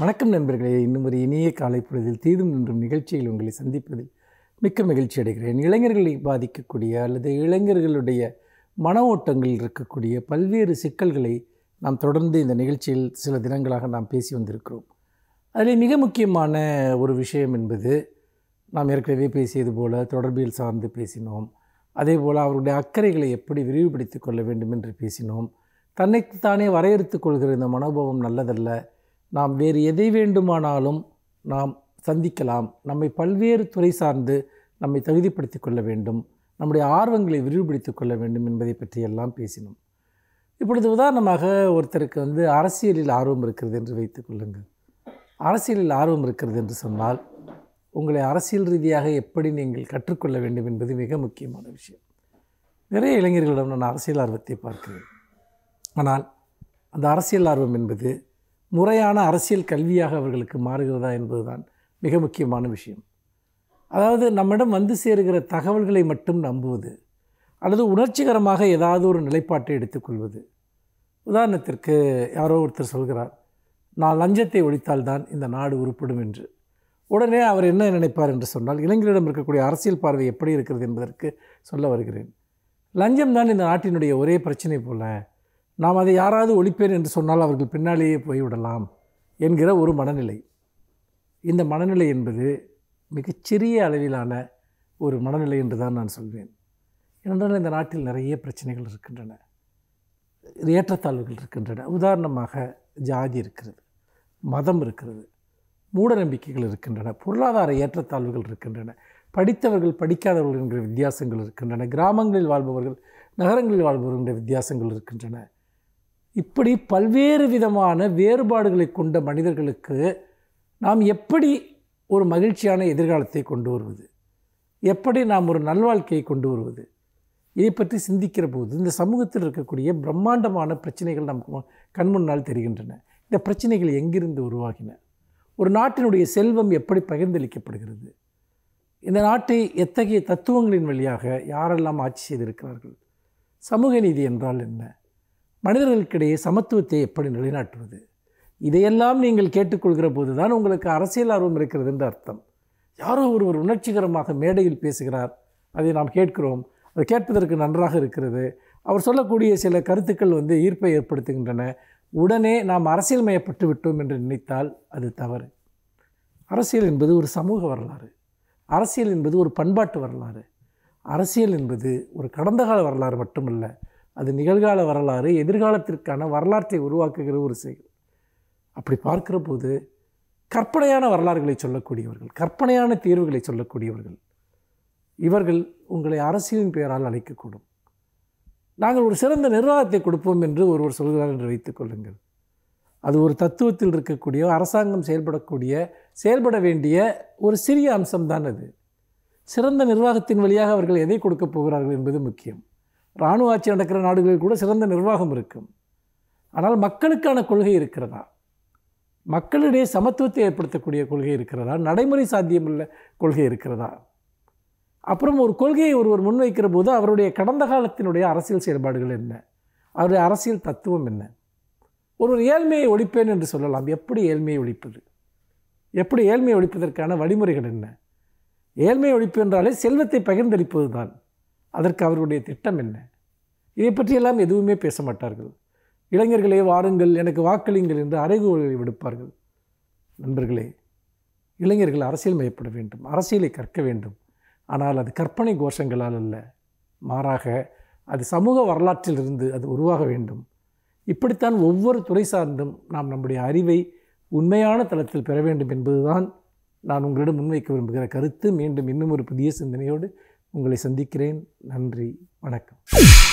வணக்கம் நண்பர்களே இன்னும் ஒரு இனிய காலை பொழுதில் தீதும் நின்றும் நிகழ்ச்சியில் உங்களை சந்திப்பதில் மிக்க மகிழ்ச்சி அடைகிறேன் இளைஞர்களை பாதிக்கக்கூடிய அல்லது இளைஞர்களுடைய மன ஓட்டங்களில் இருக்கக்கூடிய பல்வேறு சிக்கல்களை நாம் தொடர்ந்து இந்த நிகழ்ச்சியில் சில தினங்களாக நாம் பேசி வந்திருக்கிறோம் அதில் மிக முக்கியமான ஒரு விஷயம் என்பது நாம் ஏற்கனவே பேசியது போல் தொடர்பியல் சார்ந்து பேசினோம் அதே போல் அவருடைய அக்கறைகளை எப்படி விரிவுபடுத்தி கொள்ள வேண்டும் என்று பேசினோம் தன்னைத்தானே வரையறுத்து கொள்கிற இந்த மனோபாவம் நல்லதல்ல நாம் வேறு எதை வேண்டுமானாலும் நாம் சந்திக்கலாம் நம்மை பல்வேறு துறை சார்ந்து நம்மை தகுதிப்படுத்தி கொள்ள வேண்டும் நம்முடைய ஆர்வங்களை விரிவுபடுத்திக் கொள்ள வேண்டும் என்பதை பற்றியெல்லாம் பேசினோம் இப்பொழுது உதாரணமாக ஒருத்தருக்கு வந்து அரசியலில் ஆர்வம் இருக்கிறது என்று வைத்துக் கொள்ளுங்கள் அரசியலில் ஆர்வம் இருக்கிறது என்று சொன்னால் உங்களை அரசியல் ரீதியாக எப்படி நீங்கள் கற்றுக்கொள்ள வேண்டும் என்பது மிக முக்கியமான விஷயம் நிறைய இளைஞர்களிடம் நான் அரசியல் ஆர்வத்தை பார்க்கிறேன் ஆனால் அந்த அரசியல் ஆர்வம் என்பது முறையான அரசியல் கல்வியாக அவர்களுக்கு மாறுகிறதா என்பதுதான் மிக முக்கியமான விஷயம் அதாவது நம்மிடம் வந்து சேருகிற தகவல்களை மட்டும் நம்புவது அல்லது உணர்ச்சிகரமாக ஏதாவது ஒரு நிலைப்பாட்டை எடுத்துக்கொள்வது உதாரணத்திற்கு யாரோ ஒருத்தர் சொல்கிறார் நான் லஞ்சத்தை ஒழித்தால்தான் இந்த நாடு உருப்படும் என்று உடனே அவர் என்ன நினைப்பார் என்று சொன்னால் இளைஞரிடம் இருக்கக்கூடிய அரசியல் பார்வை எப்படி இருக்கிறது என்பதற்கு சொல்ல வருகிறேன் லஞ்சம் தான் இந்த நாட்டினுடைய ஒரே பிரச்சனை போல் நாம் அதை யாராவது ஒழிப்பேன் என்று சொன்னால் அவர்கள் பின்னாலேயே போய்விடலாம் என்கிற ஒரு மனநிலை இந்த மனநிலை என்பது மிகச்சிறிய அளவிலான ஒரு மனநிலை என்று தான் நான் சொல்வேன் ஏனென்றால் இந்த நாட்டில் நிறைய பிரச்சனைகள் இருக்கின்றன ஏற்றத்தாழ்வுகள் இருக்கின்றன உதாரணமாக ஜாதி இருக்கிறது மதம் இருக்கிறது மூட நம்பிக்கைகள் இருக்கின்றன பொருளாதார ஏற்றத்தாழ்வுகள் இருக்கின்றன படித்தவர்கள் படிக்காதவர்கள் என்கிற வித்தியாசங்கள் இருக்கின்றன கிராமங்களில் வாழ்பவர்கள் நகரங்களில் வாழ்பவர்கள் என்கிற வித்தியாசங்கள் இருக்கின்றன இப்படி பல்வேறு விதமான வேறுபாடுகளை கொண்ட மனிதர்களுக்கு நாம் எப்படி ஒரு மகிழ்ச்சியான எதிர்காலத்தை கொண்டு வருவது எப்படி நாம் ஒரு நல்வாழ்க்கையை கொண்டு வருவது இதை பற்றி சிந்திக்கிற போது இந்த சமூகத்தில் இருக்கக்கூடிய பிரம்மாண்டமான பிரச்சனைகள் நமக்கு கண்முன்னால் தெரிகின்றன இந்த பிரச்சனைகள் எங்கிருந்து உருவாகின ஒரு நாட்டினுடைய செல்வம் எப்படி பகிர்ந்தளிக்கப்படுகிறது இந்த நாட்டை எத்தகைய தத்துவங்களின் வழியாக யாரெல்லாம் ஆட்சி செய்திருக்கிறார்கள் சமூக நீதி என்றால் என்ன மனிதர்களுக்கிடையே சமத்துவத்தை எப்படி நிலைநாட்டுவது இதையெல்லாம் நீங்கள் கேட்டுக்கொள்கிற போது தான் உங்களுக்கு அரசியல் ஆர்வம் இருக்கிறது என்று அர்த்தம் யாரோ ஒருவர் உணர்ச்சிகரமாக மேடையில் பேசுகிறார் அதை நாம் கேட்கிறோம் அதை கேட்பதற்கு நன்றாக இருக்கிறது அவர் சொல்லக்கூடிய சில கருத்துக்கள் வந்து ஈர்ப்பை ஏற்படுத்துகின்றன உடனே நாம் அரசியல்மயப்பட்டு விட்டோம் என்று நினைத்தால் அது தவறு அரசியல் என்பது ஒரு சமூக வரலாறு அரசியல் என்பது ஒரு பண்பாட்டு வரலாறு அரசியல் என்பது ஒரு கடந்த கால வரலாறு மட்டுமல்ல அது நிகழ்கால வரலாறு எதிர்காலத்திற்கான வரலாற்றை உருவாக்குகிற ஒரு செயல் அப்படி பார்க்கிற போது கற்பனையான வரலாறுகளை சொல்லக்கூடியவர்கள் கற்பனையான தீர்வுகளை சொல்லக்கூடியவர்கள் இவர்கள் உங்களை அரசியலின் பெயரால் அழைக்கக்கூடும் நாங்கள் ஒரு சிறந்த நிர்வாகத்தை கொடுப்போம் என்று ஒருவர் சொல்கிறார் என்று வைத்துக்கொள்ளுங்கள் அது ஒரு தத்துவத்தில் இருக்கக்கூடிய அரசாங்கம் செயல்படக்கூடிய செயல்பட வேண்டிய ஒரு சிறிய அம்சம்தான் அது சிறந்த நிர்வாகத்தின் வழியாக அவர்கள் எதை கொடுக்கப் போகிறார்கள் என்பது முக்கியம் இராணுவ ஆட்சி நடக்கிற நாடுகளில் கூட சிறந்த நிர்வாகம் இருக்கும் ஆனால் மக்களுக்கான கொள்கை இருக்கிறதா மக்களிடையே சமத்துவத்தை ஏற்படுத்தக்கூடிய கொள்கை இருக்கிறதா நடைமுறை சாத்தியமுள்ள கொள்கை இருக்கிறதா அப்புறம் ஒரு கொள்கையை ஒருவர் முன்வைக்கிற போது அவருடைய கடந்த காலத்தினுடைய அரசியல் செயல்பாடுகள் என்ன அவருடைய அரசியல் தத்துவம் என்ன ஒருவர் ஏழ்மையை ஒழிப்பேன் என்று சொல்லலாம் எப்படி ஏழ்மையை ஒழிப்பது எப்படி ஏழ்மையை ஒழிப்பதற்கான வழிமுறைகள் என்ன ஏழ்மை ஒழிப்பு என்றாலே செல்வத்தை பகிர்ந்தளிப்பது தான் அதற்கு அவருடைய திட்டம் என்ன இதை பற்றியெல்லாம் எதுவுமே பேச மாட்டார்கள் இளைஞர்களே வாருங்கள் எனக்கு வாக்களிங்கள் என்று அறைகூலை விடுப்பார்கள் நண்பர்களே இளைஞர்கள் அரசியல் மயப்பட வேண்டும் அரசியலை கற்க வேண்டும் ஆனால் அது கற்பனை கோஷங்களால் அல்ல மாறாக அது சமூக வரலாற்றிலிருந்து அது உருவாக வேண்டும் இப்படித்தான் ஒவ்வொரு துறை சார்ந்தும் நாம் நம்முடைய அறிவை உண்மையான தளத்தில் பெற வேண்டும் என்பதுதான் நான் உங்களிடம் முன்வைக்க விரும்புகிற கருத்து மீண்டும் இன்னும் ஒரு புதிய சிந்தனையோடு உங்களை சந்திக்கிறேன் நன்றி வணக்கம்